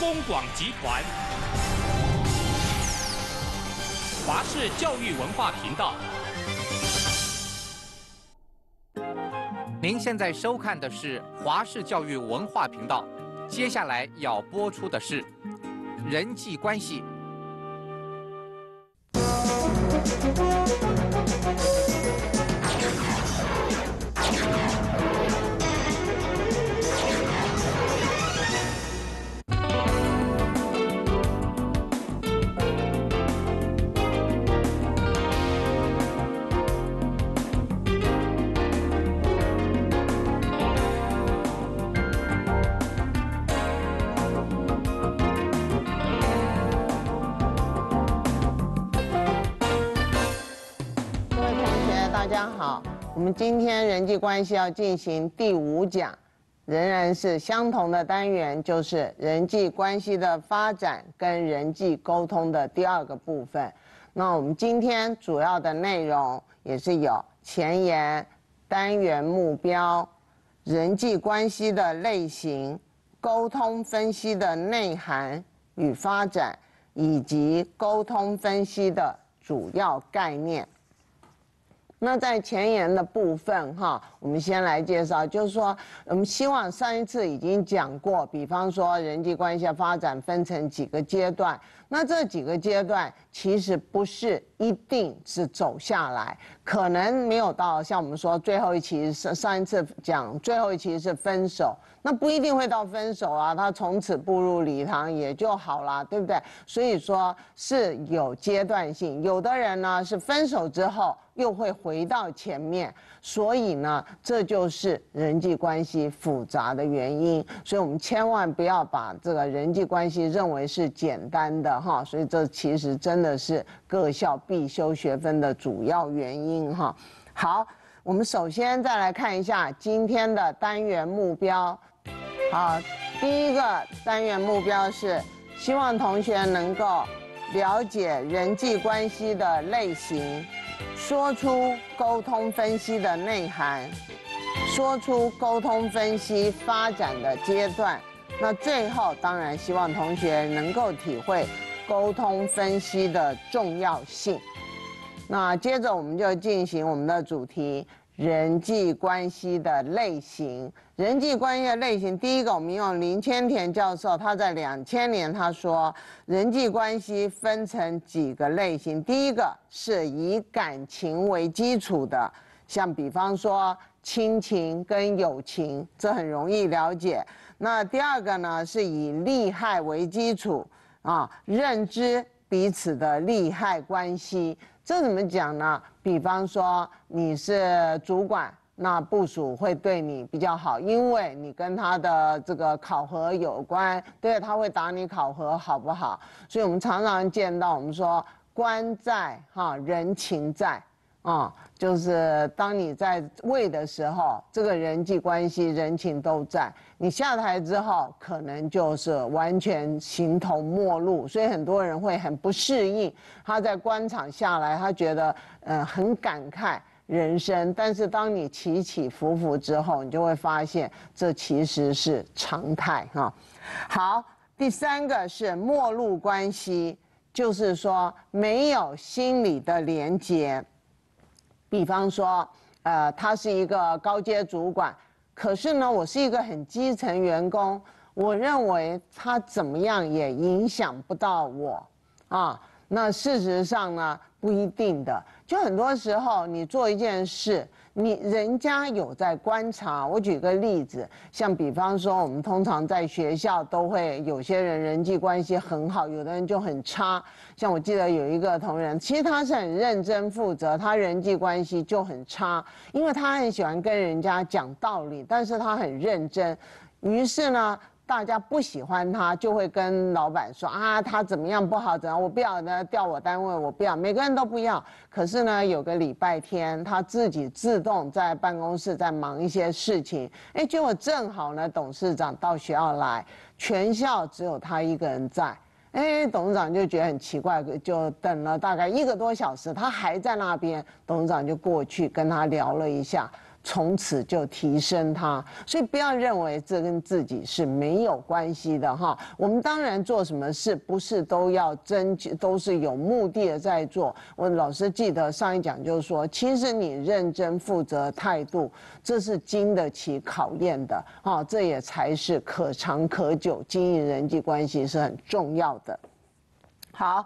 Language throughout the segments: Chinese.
公广集团，华视教育文化频道。您现在收看的是华视教育文化频道，接下来要播出的是人际关系。我们今天人际关系要进行第五讲，仍然是相同的单元，就是人际关系的发展跟人际沟通的第二个部分。那我们今天主要的内容也是有前言、单元目标、人际关系的类型、沟通分析的内涵与发展，以及沟通分析的主要概念。那在前沿的部分哈，我们先来介绍，就是说，我们希望上一次已经讲过，比方说人际关系的发展分成几个阶段，那这几个阶段其实不是一定是走下来，可能没有到像我们说最后一期是上一次讲最后一期是分手。那不一定会到分手啊，他从此步入礼堂也就好了，对不对？所以说是有阶段性，有的人呢是分手之后又会回到前面，所以呢这就是人际关系复杂的原因。所以我们千万不要把这个人际关系认为是简单的哈，所以这其实真的是各校必修学分的主要原因哈。好，我们首先再来看一下今天的单元目标。好，第一个单元目标是希望同学能够了解人际关系的类型，说出沟通分析的内涵，说出沟通分析发展的阶段。那最后当然希望同学能够体会沟通分析的重要性。那接着我们就进行我们的主题。人际关系的类型，人际关系的类型，第一个我们用林千田教授，他在两千年他说，人际关系分成几个类型，第一个是以感情为基础的，像比方说亲情跟友情，这很容易了解。那第二个呢，是以利害为基础啊，认知彼此的利害关系。这怎么讲呢？比方说你是主管，那部署会对你比较好，因为你跟他的这个考核有关，对他会打你考核好不好？所以我们常常见到我们说官在哈人情在。啊，就是当你在位的时候，这个人际关系、人情都在；你下台之后，可能就是完全形同陌路。所以很多人会很不适应。他在官场下来，他觉得呃很感慨人生。但是当你起起伏伏之后，你就会发现这其实是常态哈。好，第三个是陌路关系，就是说没有心理的连接。比方说，呃，他是一个高阶主管，可是呢，我是一个很基层员工，我认为他怎么样也影响不到我，啊，那事实上呢，不一定的，就很多时候你做一件事。你人家有在观察，我举个例子，像比方说，我们通常在学校都会有些人人际关系很好，有的人就很差。像我记得有一个同仁，其实他是很认真负责，他人际关系就很差，因为他很喜欢跟人家讲道理，但是他很认真，于是呢。大家不喜欢他，就会跟老板说啊，他怎么样不好，怎样我不要呢，调我单位，我不要，每个人都不要。可是呢，有个礼拜天，他自己自动在办公室在忙一些事情，哎，结果正好呢，董事长到学校来，全校只有他一个人在，哎，董事长就觉得很奇怪，就等了大概一个多小时，他还在那边，董事长就过去跟他聊了一下。从此就提升他，所以不要认为这跟自己是没有关系的哈。我们当然做什么事不是都要取，都是有目的的在做。我老师记得上一讲就是说，其实你认真负责态度，这是经得起考验的哈。这也才是可长可久。经营人际关系是很重要的。好，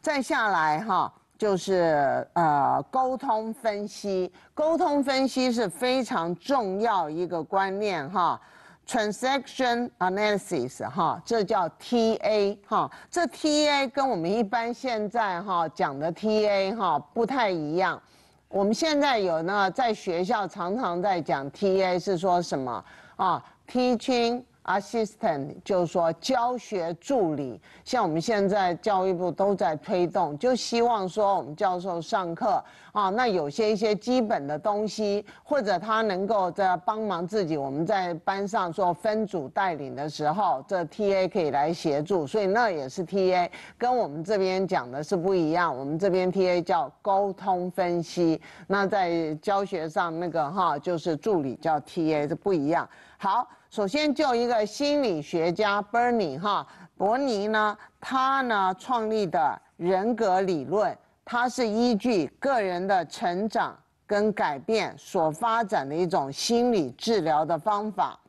再下来哈。就是呃，沟通分析，沟通分析是非常重要一个观念哈。Transaction analysis 哈，这叫 TA 哈，这 TA 跟我们一般现在哈讲的 TA 哈不太一样。我们现在有呢，在学校常常在讲 TA 是说什么啊？Teaching。assistant 就是说教学助理像我们现在教育部都在推动就希望说我们教授上课啊那有些一些基本的东西或者他能够在帮忙自己我们在班上做分组带领的时候这 ta 可以来协助所以那也是 ta 跟我们这边讲的是不一样我们这边 ta 叫沟通分析那在教学上那个哈就是助理叫 ta 是不一样好首先，就一个心理学家伯尼哈伯尼呢，他呢创立的人格理论，它是依据个人的成长跟改变所发展的一种心理治疗的方法。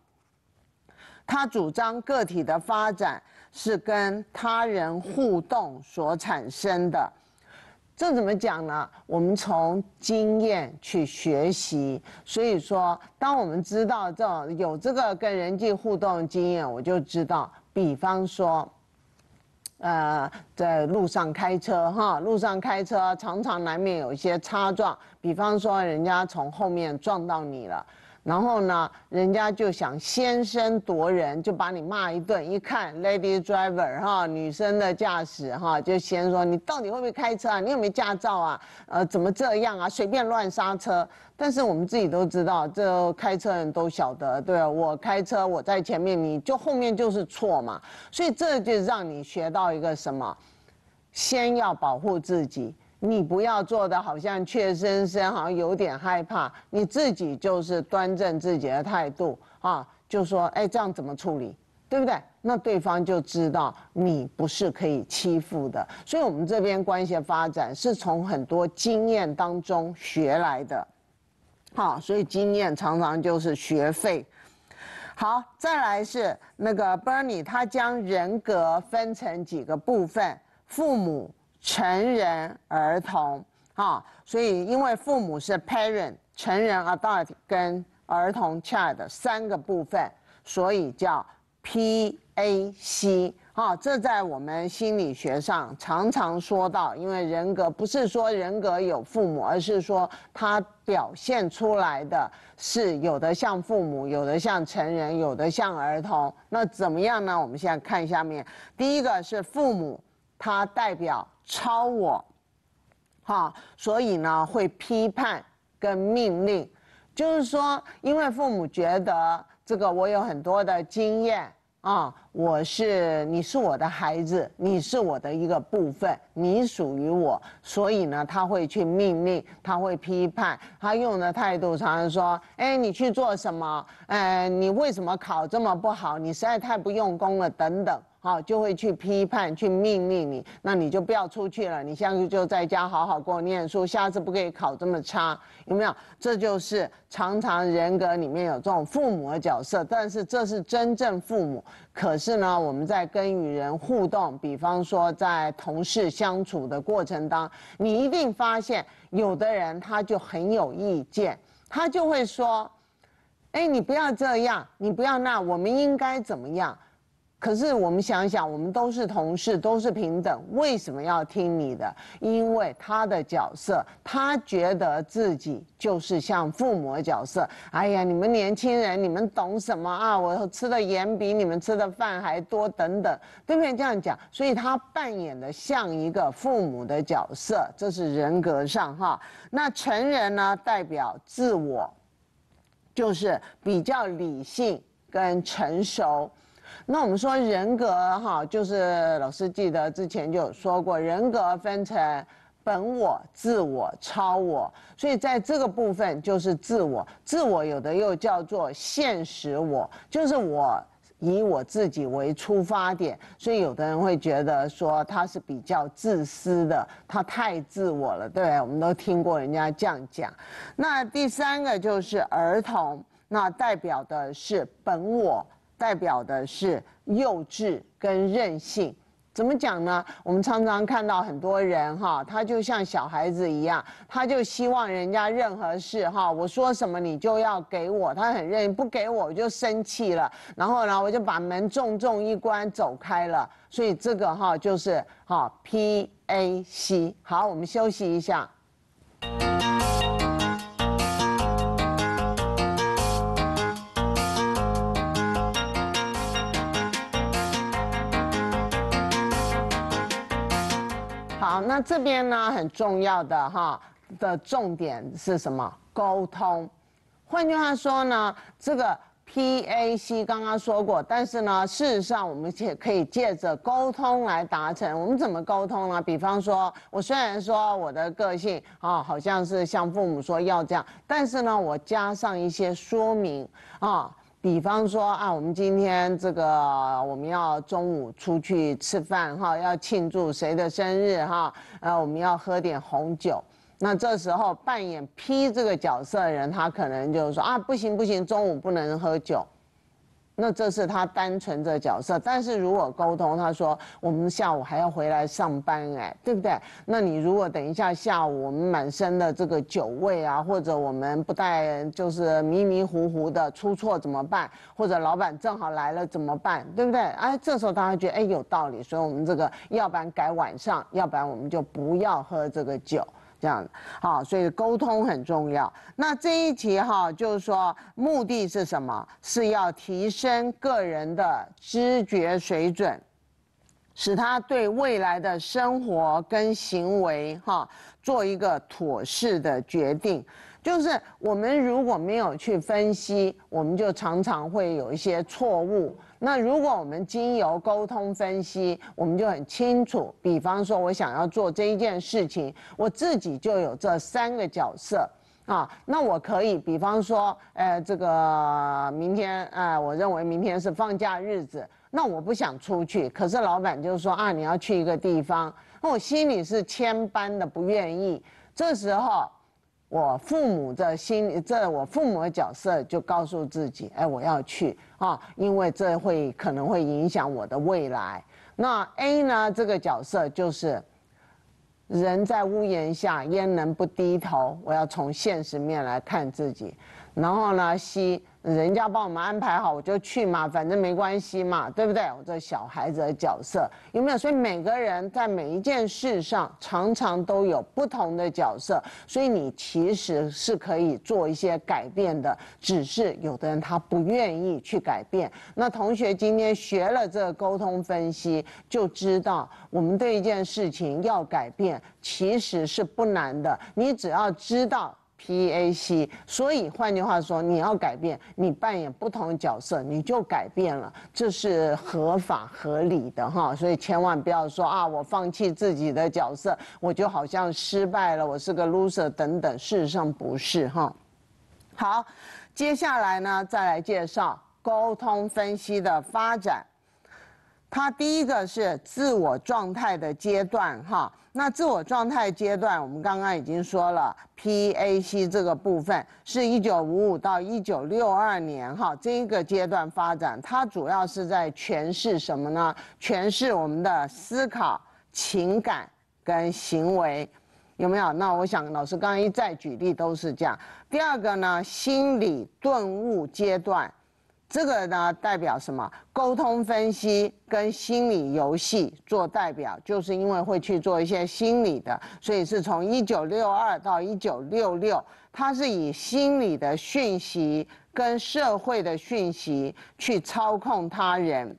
他主张个体的发展是跟他人互动所产生的。这怎么讲呢？我们从经验去学习，所以说，当我们知道这有这个跟人际互动经验，我就知道，比方说，呃，在路上开车哈，路上开车常常难免有一些擦撞，比方说，人家从后面撞到你了。然后呢，人家就想先声夺人，就把你骂一顿。一看，lady driver 哈，女生的驾驶哈，就先说你到底会不会开车啊？你有没有驾照啊？呃，怎么这样啊？随便乱刹车。但是我们自己都知道，这开车人都晓得，对我开车我在前面，你就后面就是错嘛。所以这就让你学到一个什么，先要保护自己。你不要做的好像怯生生，好像有点害怕。你自己就是端正自己的态度啊，就说哎，这样怎么处理，对不对？那对方就知道你不是可以欺负的。所以，我们这边关系发展是从很多经验当中学来的，好，所以经验常常就是学费。好，再来是那个 Bernie，他将人格分成几个部分，父母。成人、儿童，哈，所以因为父母是 parent 成人 adult 跟儿童 child 三个部分，所以叫 P A C 哈。这在我们心理学上常常说到，因为人格不是说人格有父母，而是说他表现出来的是有的像父母，有的像成人，有的像儿童。那怎么样呢？我们现在看下面，第一个是父母。它代表超我，哈，所以呢会批判跟命令，就是说，因为父母觉得这个我有很多的经验啊，我是你是我的孩子，你是我的一个部分，你属于我，所以呢他会去命令，他会批判，他用的态度常常说，哎，你去做什么？哎，你为什么考这么不好？你实在太不用功了，等等。好，就会去批判、去命令你，那你就不要出去了。你下次就在家好好过，念书。下次不可以考这么差，有没有？这就是常常人格里面有这种父母的角色，但是这是真正父母。可是呢，我们在跟与人互动，比方说在同事相处的过程当中，你一定发现有的人他就很有意见，他就会说：“哎，你不要这样，你不要那，我们应该怎么样？”可是我们想一想，我们都是同事，都是平等，为什么要听你的？因为他的角色，他觉得自己就是像父母角色。哎呀，你们年轻人，你们懂什么啊？我吃的盐比你们吃的饭还多，等等，对不对？这样讲，所以他扮演的像一个父母的角色，这是人格上哈。那成人呢，代表自我，就是比较理性跟成熟。那我们说人格哈，就是老师记得之前就有说过，人格分成本我、自我、超我。所以在这个部分就是自我，自我有的又叫做现实我，就是我以我自己为出发点。所以有的人会觉得说他是比较自私的，他太自我了，对我们都听过人家这样讲。那第三个就是儿童，那代表的是本我。代表的是幼稚跟任性，怎么讲呢？我们常常看到很多人哈，他就像小孩子一样，他就希望人家任何事哈，我说什么你就要给我，他很任不给我就生气了，然后呢我就把门重重一关走开了。所以这个哈就是哈 P A C。好，我们休息一下。那这边呢，很重要的哈，的重点是什么？沟通。换句话说呢，这个 PAC 刚刚说过，但是呢，事实上我们也可以借着沟通来达成。我们怎么沟通呢？比方说我虽然说我的个性啊，好像是像父母说要这样，但是呢，我加上一些说明啊。比方说啊，我们今天这个我们要中午出去吃饭哈，要庆祝谁的生日哈？呃，我们要喝点红酒。那这时候扮演 P 这个角色的人，他可能就说啊，不行不行，中午不能喝酒。那这是他单纯的角色，但是如果沟通，他说我们下午还要回来上班，哎，对不对？那你如果等一下下午我们满身的这个酒味啊，或者我们不带就是迷迷糊糊的出错怎么办？或者老板正好来了怎么办？对不对？哎，这时候大家觉得哎有道理，所以我们这个要不然改晚上，要不然我们就不要喝这个酒。这样好，所以沟通很重要。那这一题哈，就是说目的是什么？是要提升个人的知觉水准，使他对未来的生活跟行为哈做一个妥适的决定。就是我们如果没有去分析，我们就常常会有一些错误。那如果我们经由沟通分析，我们就很清楚。比方说我想要做这一件事情，我自己就有这三个角色啊。那我可以，比方说，呃，这个明天，呃，我认为明天是放假日子，那我不想出去。可是老板就说啊，你要去一个地方，那我心里是千般的不愿意。这时候。我父母的心，这我父母的角色就告诉自己，哎，我要去啊，因为这会可能会影响我的未来。那 A 呢？这个角色就是，人在屋檐下，焉能不低头？我要从现实面来看自己，然后呢，C。人家帮我们安排好，我就去嘛，反正没关系嘛，对不对？我这小孩子的角色有没有？所以每个人在每一件事上，常常都有不同的角色，所以你其实是可以做一些改变的，只是有的人他不愿意去改变。那同学今天学了这个沟通分析，就知道我们对一件事情要改变，其实是不难的，你只要知道。PAC，所以换句话说，你要改变，你扮演不同的角色，你就改变了，这是合法合理的哈。所以千万不要说啊，我放弃自己的角色，我就好像失败了，我是个 loser 等等。事实上不是哈。好，接下来呢，再来介绍沟通分析的发展。它第一个是自我状态的阶段哈。那自我状态阶段，我们刚刚已经说了，PAC 这个部分是1955到1962年，哈，这个阶段发展，它主要是在诠释什么呢？诠释我们的思考、情感跟行为，有没有？那我想老师刚刚一再举例都是这样。第二个呢，心理顿悟阶段。这个呢代表什么？沟通分析跟心理游戏做代表，就是因为会去做一些心理的，所以是从一九六二到一九六六，他是以心理的讯息跟社会的讯息去操控他人。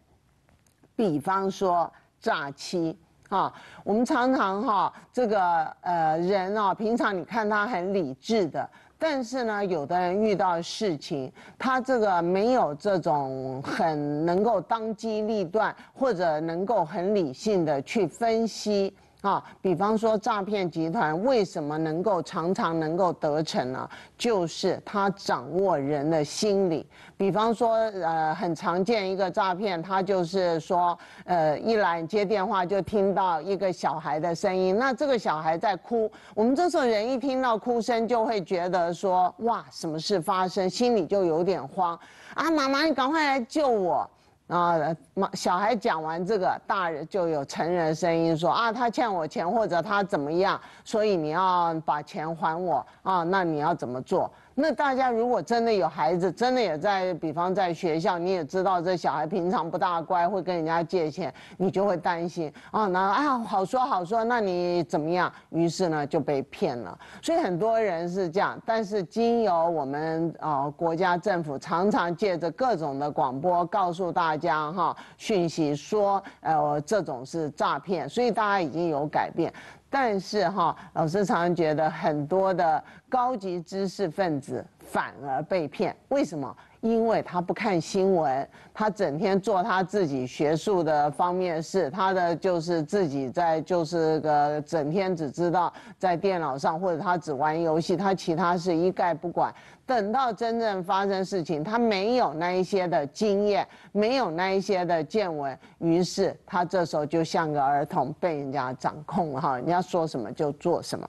比方说诈欺啊，我们常常哈这个呃人啊，平常你看他很理智的。但是呢，有的人遇到事情，他这个没有这种很能够当机立断，或者能够很理性的去分析。啊，比方说诈骗集团为什么能够常常能够得逞呢？就是他掌握人的心理。比方说，呃，很常见一个诈骗，他就是说，呃，一来接电话就听到一个小孩的声音，那这个小孩在哭。我们这时候人一听到哭声，就会觉得说，哇，什么事发生，心里就有点慌。啊，妈妈，你赶快来救我。啊，妈，小孩讲完这个，大人就有成人声音说啊，他欠我钱，或者他怎么样，所以你要把钱还我啊，那你要怎么做？那大家如果真的有孩子，真的也在，比方在学校，你也知道这小孩平常不大乖，会跟人家借钱，你就会担心啊。那啊，好说好说，那你怎么样？于是呢就被骗了。所以很多人是这样，但是经由我们呃国家政府常常借着各种的广播告诉大家哈讯息，说呃这种是诈骗，所以大家已经有改变。但是哈，老师常常觉得很多的高级知识分子反而被骗，为什么？因为他不看新闻，他整天做他自己学术的方面事，他的就是自己在就是个整天只知道在电脑上或者他只玩游戏，他其他事一概不管。等到真正发生事情，他没有那一些的经验，没有那一些的见闻，于是他这时候就像个儿童被人家掌控了哈，人家说什么就做什么。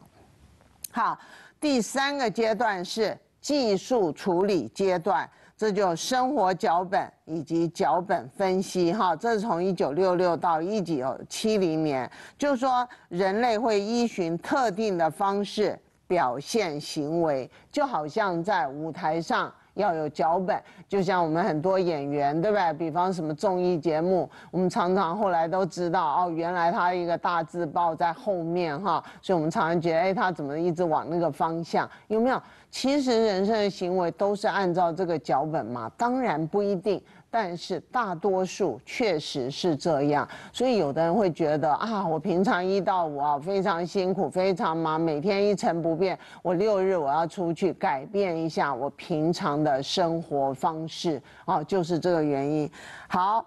好，第三个阶段是技术处理阶段，这就生活脚本以及脚本分析哈，这是从一九六六到一九七零年，就说人类会依循特定的方式。表现行为就好像在舞台上要有脚本，就像我们很多演员，对不对？比方什么综艺节目，我们常常后来都知道哦，原来他一个大字报在后面哈，所以我们常常觉得哎，他怎么一直往那个方向？有没有？其实人生的行为都是按照这个脚本嘛，当然不一定。但是大多数确实是这样，所以有的人会觉得啊，我平常一到五啊非常辛苦，非常忙，每天一成不变。我六日我要出去改变一下我平常的生活方式啊，就是这个原因。好，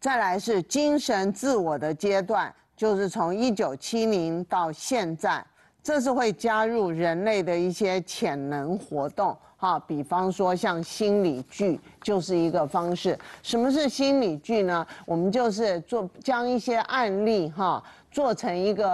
再来是精神自我的阶段，就是从一九七零到现在，这是会加入人类的一些潜能活动。啊，比方说像心理剧就是一个方式。什么是心理剧呢？我们就是做将一些案例哈做成一个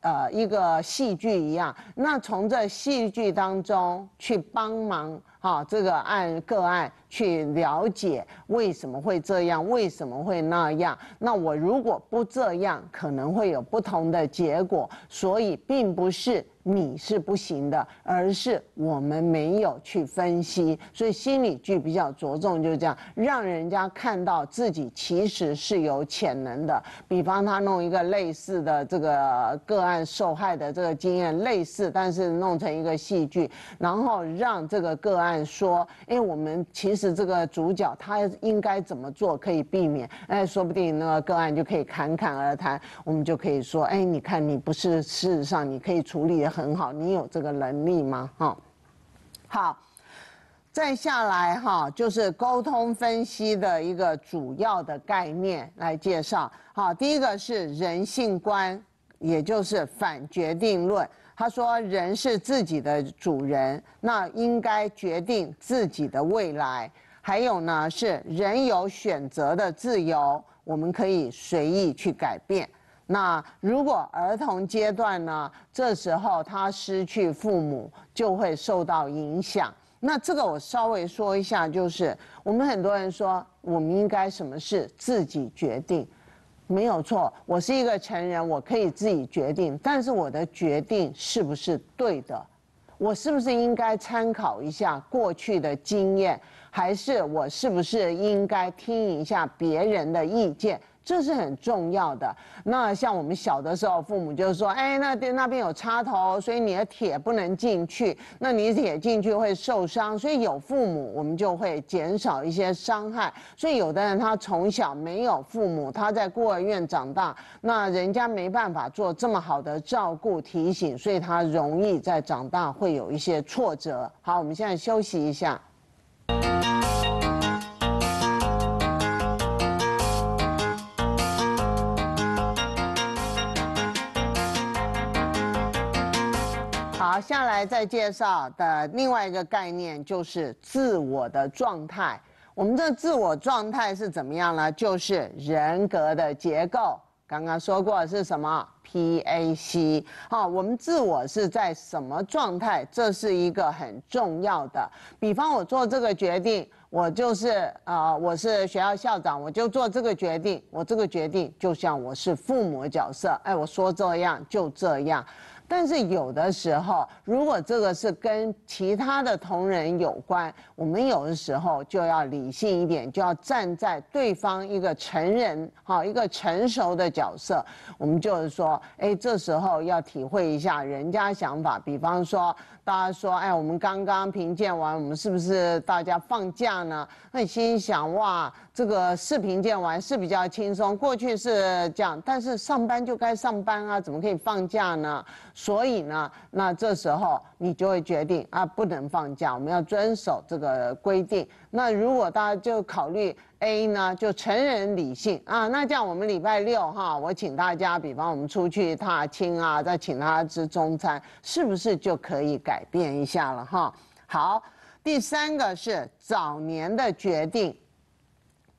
呃一个戏剧一样，那从这戏剧当中去帮忙。好，这个按个案去了解为什么会这样，为什么会那样？那我如果不这样，可能会有不同的结果。所以并不是你是不行的，而是我们没有去分析。所以心理剧比较着重，就是这样，让人家看到自己其实是有潜能的。比方他弄一个类似的这个个案受害的这个经验类似，但是弄成一个戏剧，然后让这个个案。说，哎，我们其实这个主角他应该怎么做可以避免？哎，说不定那个个案就可以侃侃而谈，我们就可以说，哎，你看你不是事实上你可以处理的很好，你有这个能力吗？哈，好，再下来哈，就是沟通分析的一个主要的概念来介绍。好，第一个是人性观，也就是反决定论。他说：“人是自己的主人，那应该决定自己的未来。还有呢，是人有选择的自由，我们可以随意去改变。那如果儿童阶段呢，这时候他失去父母，就会受到影响。那这个我稍微说一下，就是我们很多人说，我们应该什么事自己决定。”没有错，我是一个成人，我可以自己决定。但是我的决定是不是对的？我是不是应该参考一下过去的经验，还是我是不是应该听一下别人的意见？这是很重要的。那像我们小的时候，父母就是说，哎，那那那边有插头，所以你的铁不能进去，那你铁进去会受伤，所以有父母，我们就会减少一些伤害。所以有的人他从小没有父母，他在孤儿院长大，那人家没办法做这么好的照顾提醒，所以他容易在长大会有一些挫折。好，我们现在休息一下。好，下来再介绍的另外一个概念就是自我的状态。我们这自我状态是怎么样呢？就是人格的结构。刚刚说过是什么？PAC。好，我们自我是在什么状态？这是一个很重要的。比方我做这个决定，我就是呃，我是学校校长，我就做这个决定。我这个决定就像我是父母角色，哎，我说这样就这样。但是有的时候，如果这个是跟其他的同仁有关，我们有的时候就要理性一点，就要站在对方一个成人哈一个成熟的角色，我们就是说，哎，这时候要体会一下人家想法。比方说，大家说，哎，我们刚刚评鉴完，我们是不是大家放假呢？那你心想，哇，这个视频鉴完是比较轻松，过去是这样，但是上班就该上班啊，怎么可以放假呢？所以呢，那这时候你就会决定啊，不能放假，我们要遵守这个规定。那如果大家就考虑 A 呢，就成人理性啊，那这样我们礼拜六哈，我请大家，比方我们出去踏青啊，再请他吃中餐，是不是就可以改变一下了哈？好，第三个是早年的决定。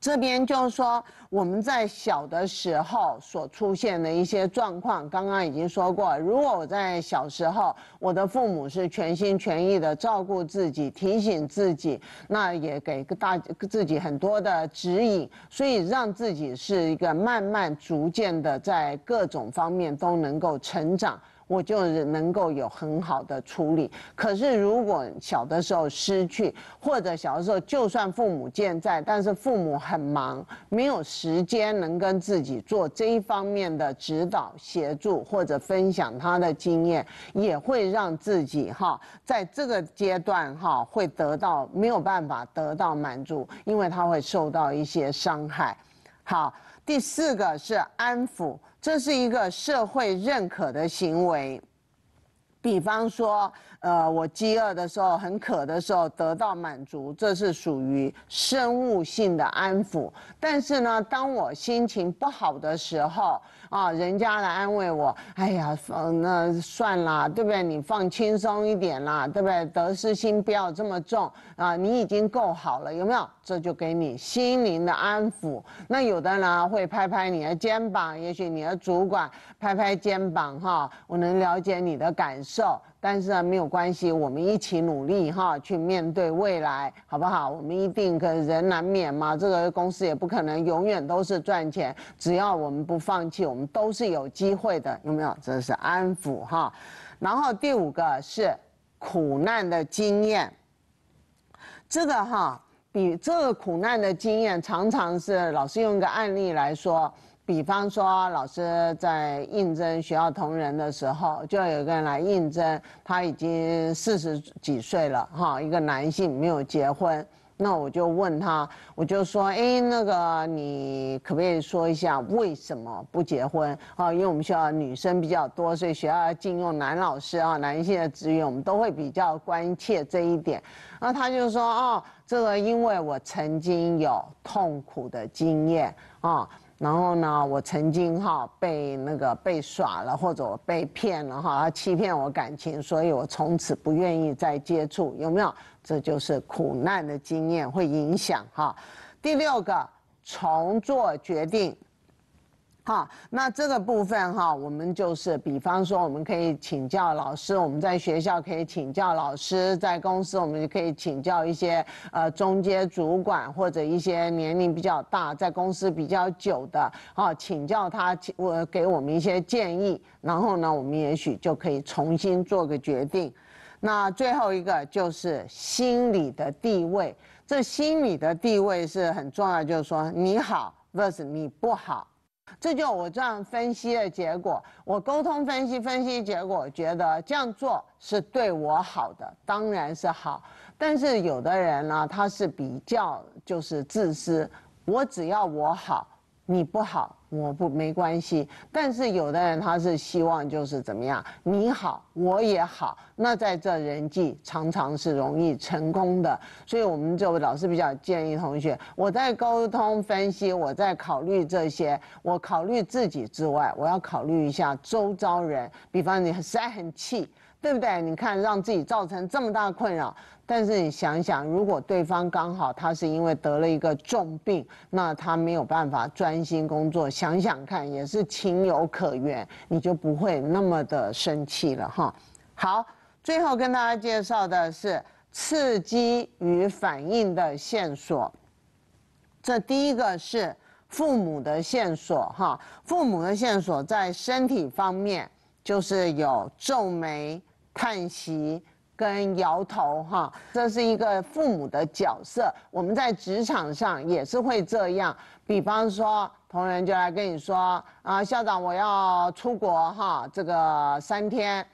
这边就是说，我们在小的时候所出现的一些状况，刚刚已经说过。如果我在小时候，我的父母是全心全意的照顾自己，提醒自己，那也给大自己很多的指引，所以让自己是一个慢慢逐渐的在各种方面都能够成长。我就是能够有很好的处理。可是如果小的时候失去，或者小的时候就算父母健在，但是父母很忙，没有时间能跟自己做这一方面的指导、协助或者分享他的经验，也会让自己哈在这个阶段哈会得到没有办法得到满足，因为他会受到一些伤害。好，第四个是安抚。这是一个社会认可的行为，比方说，呃，我饥饿的时候、很渴的时候得到满足，这是属于生物性的安抚。但是呢，当我心情不好的时候，啊，人家来安慰我，哎呀，放那算了，对不对？你放轻松一点啦，对不对？得失心不要这么重啊，你已经够好了，有没有？这就给你心灵的安抚。那有的人会拍拍你的肩膀，也许你的主管拍拍肩膀哈，我能了解你的感受。但是呢，没有关系，我们一起努力哈，去面对未来，好不好？我们一定，可人难免嘛，这个公司也不可能永远都是赚钱，只要我们不放弃，我们都是有机会的，有没有？这是安抚哈。然后第五个是苦难的经验，这个哈，比这个苦难的经验常常是老师用一个案例来说。比方说，老师在应征学校同仁的时候，就有一个人来应征。他已经四十几岁了，哈，一个男性没有结婚。那我就问他，我就说：“哎，那个你可不可以说一下为什么不结婚？”啊？因为我们学校女生比较多，所以学校要禁用男老师啊，男性的职员，我们都会比较关切这一点。那他就说：“哦，这个因为我曾经有痛苦的经验啊。”然后呢，我曾经哈被那个被耍了，或者我被骗了哈，他欺骗我感情，所以我从此不愿意再接触，有没有？这就是苦难的经验会影响哈。第六个，重做决定。好，那这个部分哈，我们就是比方说，我们可以请教老师，我们在学校可以请教老师，在公司我们也可以请教一些呃中间主管或者一些年龄比较大、在公司比较久的好，请教他，我给我们一些建议，然后呢，我们也许就可以重新做个决定。那最后一个就是心理的地位，这心理的地位是很重要，就是说你好 vs 你不好。这就我这样分析的结果，我沟通分析分析结果，觉得这样做是对我好的，当然是好。但是有的人呢，他是比较就是自私，我只要我好，你不好。我不没关系，但是有的人他是希望就是怎么样，你好我也好，那在这人际常常是容易成功的，所以我们这位老师比较建议同学，我在沟通分析，我在考虑这些，我考虑自己之外，我要考虑一下周遭人，比方你实在很气，对不对？你看让自己造成这么大困扰。但是你想想，如果对方刚好他是因为得了一个重病，那他没有办法专心工作，想想看也是情有可原，你就不会那么的生气了哈。好，最后跟大家介绍的是刺激与反应的线索。这第一个是父母的线索哈，父母的线索在身体方面就是有皱眉、叹息。跟摇头哈，这是一个父母的角色。我们在职场上也是会这样。比方说，同仁就来跟你说啊，校长我要出国哈，这个三天。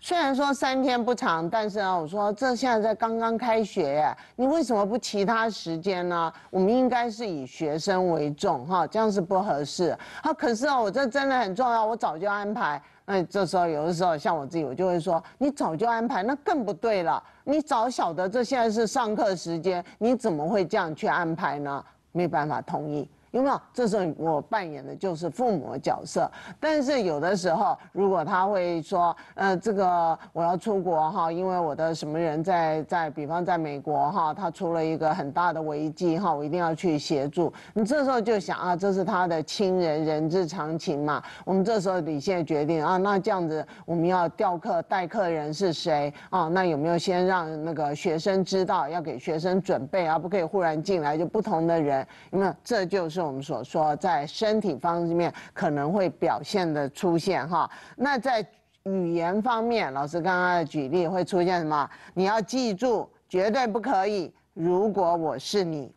虽然说三天不长，但是呢，我说这现在在刚刚开学，你为什么不其他时间呢？我们应该是以学生为重哈，这样是不合适。啊，可是哦，我这真的很重要，我早就安排。那这时候有的时候像我自己，我就会说，你早就安排，那更不对了。你早晓得这现在是上课时间，你怎么会这样去安排呢？没办法同意。有没有？这时候我扮演的就是父母的角色。但是有的时候，如果他会说，呃，这个我要出国哈，因为我的什么人在在，比方在美国哈，他出了一个很大的危机哈，我一定要去协助。你这时候就想啊，这是他的亲人，人之常情嘛。我们这时候现在决定啊，那这样子我们要调课代课人是谁啊？那有没有先让那个学生知道要给学生准备啊？不可以忽然进来就不同的人。没有？这就是。我们所说在身体方面可能会表现的出现哈，那在语言方面，老师刚刚的举例会出现什么？你要记住，绝对不可以。如果我是你，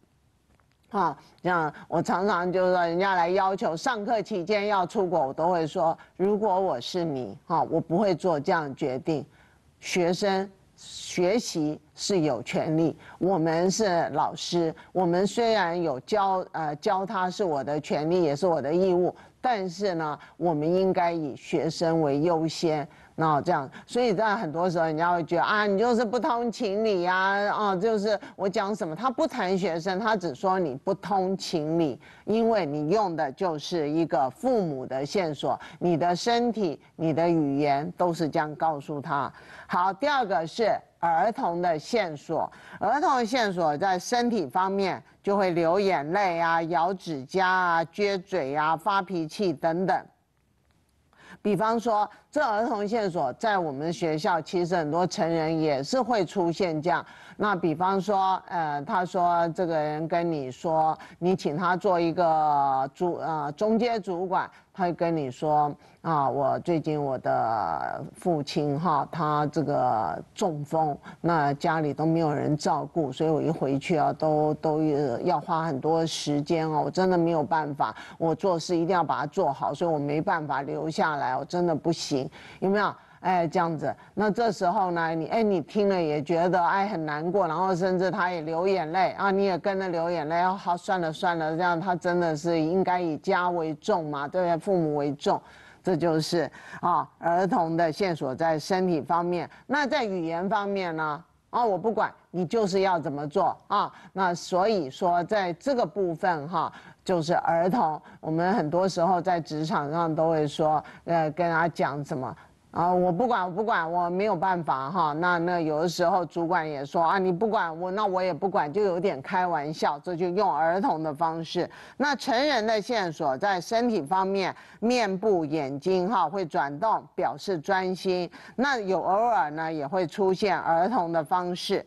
啊，像我常常就是说，人家来要求上课期间要出国，我都会说，如果我是你，啊，我不会做这样决定。学生。学习是有权利，我们是老师，我们虽然有教呃教他是我的权利，也是我的义务，但是呢，我们应该以学生为优先。那这样，所以在很多时候，人家会觉得啊，你就是不通情理呀，啊，就是我讲什么，他不谈学生，他只说你不通情理，因为你用的就是一个父母的线索，你的身体、你的语言都是这样告诉他。好，第二个是儿童的线索，儿童的线索在身体方面就会流眼泪啊、咬指甲啊、撅嘴啊、发脾气等等。比方说，这儿童线索在我们学校，其实很多成人也是会出现这样。那比方说，呃，他说这个人跟你说，你请他做一个主呃，中间主管，他会跟你说啊，我最近我的父亲哈，他这个中风，那家里都没有人照顾，所以我一回去啊，都都要花很多时间哦，我真的没有办法，我做事一定要把它做好，所以我没办法留下来，我真的不行，有没有？哎，这样子，那这时候呢，你哎，你听了也觉得哎很难过，然后甚至他也流眼泪啊，你也跟着流眼泪。好，算了算了，这样他真的是应该以家为重嘛，对，父母为重，这就是啊，儿童的线索在身体方面。那在语言方面呢？啊，我不管你就是要怎么做啊。那所以说，在这个部分哈，就是儿童，我们很多时候在职场上都会说，呃，跟他讲什么。啊，我不管，我不管，我没有办法哈。那那有的时候主管也说啊，你不管我，那我也不管，就有点开玩笑，这就用儿童的方式。那成人的线索在身体方面，面部眼睛哈会转动，表示专心。那有偶尔呢，也会出现儿童的方式。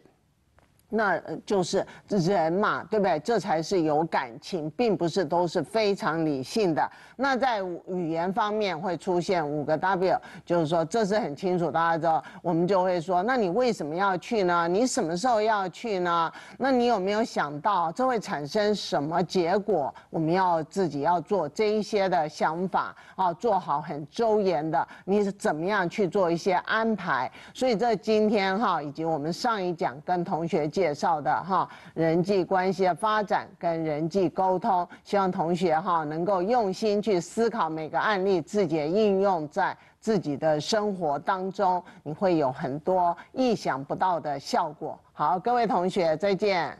那就是人嘛，对不对？这才是有感情，并不是都是非常理性的。那在语言方面会出现五个 W，就是说这是很清楚大家知道，我们就会说：那你为什么要去呢？你什么时候要去呢？那你有没有想到这会产生什么结果？我们要自己要做这一些的想法啊，做好很周延的。你是怎么样去做一些安排？所以这今天哈，以及我们上一讲跟同学讲。介绍的哈人际关系的发展跟人际沟通，希望同学哈能够用心去思考每个案例，自己应用在自己的生活当中，你会有很多意想不到的效果。好，各位同学，再见。